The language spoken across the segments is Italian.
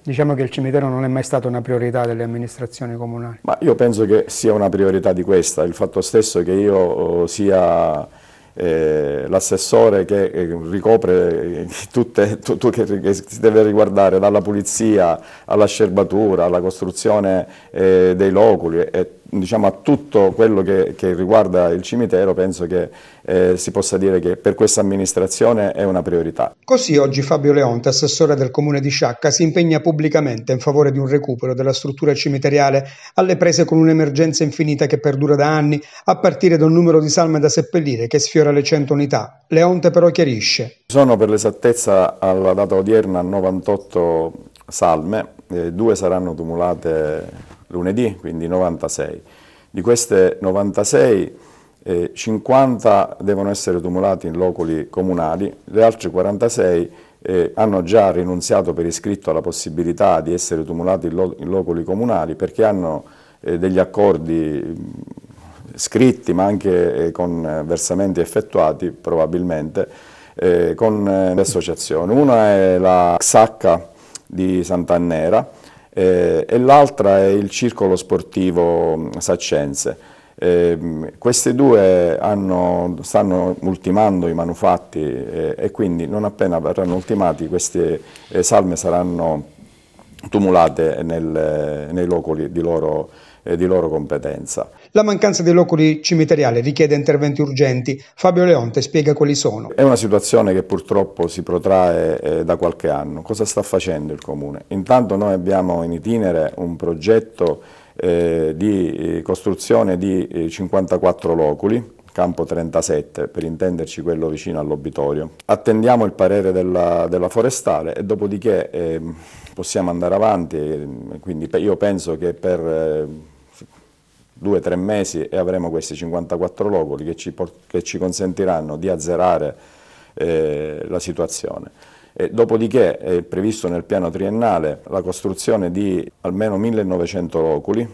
Diciamo che il cimitero non è mai stato una priorità delle amministrazioni comunali. Ma io penso che sia una priorità di questa, il fatto stesso che io oh, sia eh, l'assessore che eh, ricopre eh, tutte, tu, che, si deve riguardare dalla pulizia alla scerbatura, alla costruzione dei loculi e diciamo, a tutto quello che, che, riguarda il cimitero penso che eh, si possa dire che per questa amministrazione è una priorità. Così oggi Fabio Leonte, assessore del comune di Sciacca, si impegna pubblicamente in favore di un recupero della struttura cimiteriale alle prese con un'emergenza infinita che perdura da anni, a partire da un numero di salme da seppellire che sfiora le 100 unità. Leonte però chiarisce. Sono per l'esattezza alla data odierna 98 salme, eh, due saranno tumulate lunedì, quindi 96. Di queste 96, eh, 50 devono essere tumulati in loculi comunali, le altre 46 eh, hanno già rinunziato per iscritto alla possibilità di essere tumulati in, lo in loculi comunali perché hanno eh, degli accordi mm, scritti ma anche eh, con eh, versamenti effettuati probabilmente eh, con le associazioni. Una è la Xacca di Sant'Annera, eh, e l'altra è il circolo sportivo mm, Saccense. Eh, queste due hanno, stanno ultimando i manufatti eh, e quindi non appena verranno ultimati queste eh, salme saranno tumulate nel, eh, nei locali di loro, eh, di loro competenza. La mancanza di loculi cimiteriali richiede interventi urgenti. Fabio Leonte spiega quali sono. È una situazione che purtroppo si protrae eh, da qualche anno. Cosa sta facendo il Comune? Intanto noi abbiamo in itinere un progetto eh, di eh, costruzione di 54 eh, loculi campo 37, per intenderci quello vicino all'obitorio. Attendiamo il parere della, della forestale e dopodiché eh, possiamo andare avanti, ehm, quindi io penso che per... Eh, due o tre mesi e avremo questi 54 loculi che ci, che ci consentiranno di azzerare eh, la situazione. E dopodiché è previsto nel piano triennale la costruzione di almeno 1900 loculi,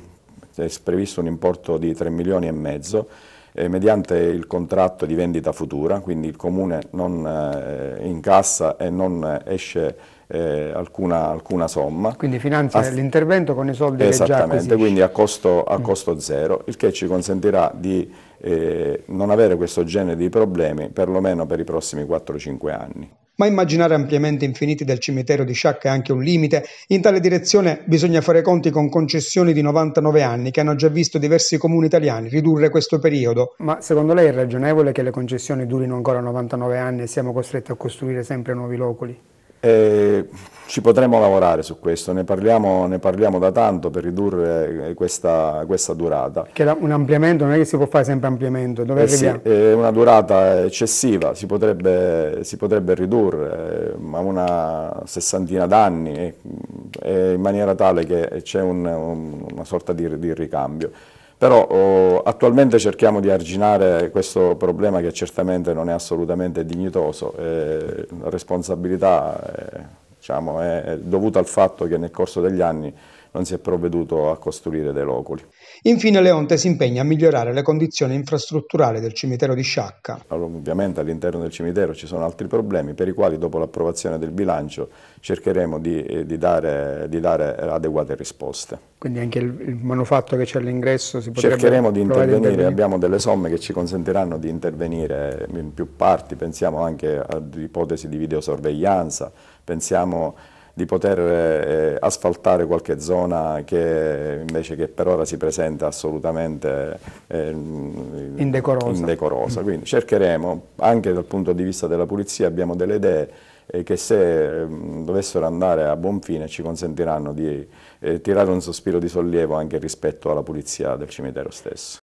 è previsto un importo di 3 milioni e mezzo, eh, mediante il contratto di vendita futura, quindi il Comune non eh, incassa e non esce eh, alcuna, alcuna, somma. Quindi finanzia l'intervento con i soldi che già Esattamente, quindi a costo, a mm. costo zero, il che ci consentirà di eh, non avere questo genere di problemi perlomeno per i prossimi 4-5 anni. Ma immaginare ampliamenti infiniti del cimitero di Sciacca è anche un limite. In tale direzione bisogna fare conti con concessioni di 99 anni che hanno già visto diversi comuni italiani ridurre questo periodo. Ma secondo lei è ragionevole che le concessioni durino ancora 99 anni e siamo costretti a costruire sempre nuovi loculi? E ci potremo lavorare su questo, ne parliamo, ne parliamo da tanto per ridurre eh, questa, questa, durata. Perché un ampliamento non è che si può fare sempre ampliamento, dove eh Sì, è una durata eccessiva, si potrebbe, si potrebbe ridurre eh, a una sessantina d'anni eh, mm, in maniera tale che c'è un, un, una sorta di, di ricambio. Però oh, attualmente cerchiamo di arginare questo problema che certamente non è assolutamente dignitoso, la responsabilità eh, diciamo, è dovuta al fatto che nel corso degli anni non si è provveduto a costruire dei loculi. Infine Leonte si impegna a migliorare le condizioni infrastrutturali del cimitero di Sciacca. Allora, ovviamente all'interno del cimitero ci sono altri problemi per i quali dopo l'approvazione del bilancio cercheremo di, eh, di, dare, di dare, adeguate risposte. Quindi anche il, il manufatto che c'è all'ingresso si potrebbe... Cercheremo di intervenire, intervenire, abbiamo delle somme che ci consentiranno di intervenire in più parti, pensiamo anche ad ipotesi di videosorveglianza, pensiamo di poter eh, asfaltare qualche zona che invece che per ora si presenta assolutamente eh, mm, indecorosa. indecorosa. Mm. Quindi cercheremo, anche dal punto di vista della pulizia, abbiamo delle idee eh, che se mm, dovessero andare a buon fine ci consentiranno di eh, tirare un sospiro di sollievo anche rispetto alla pulizia del cimitero stesso.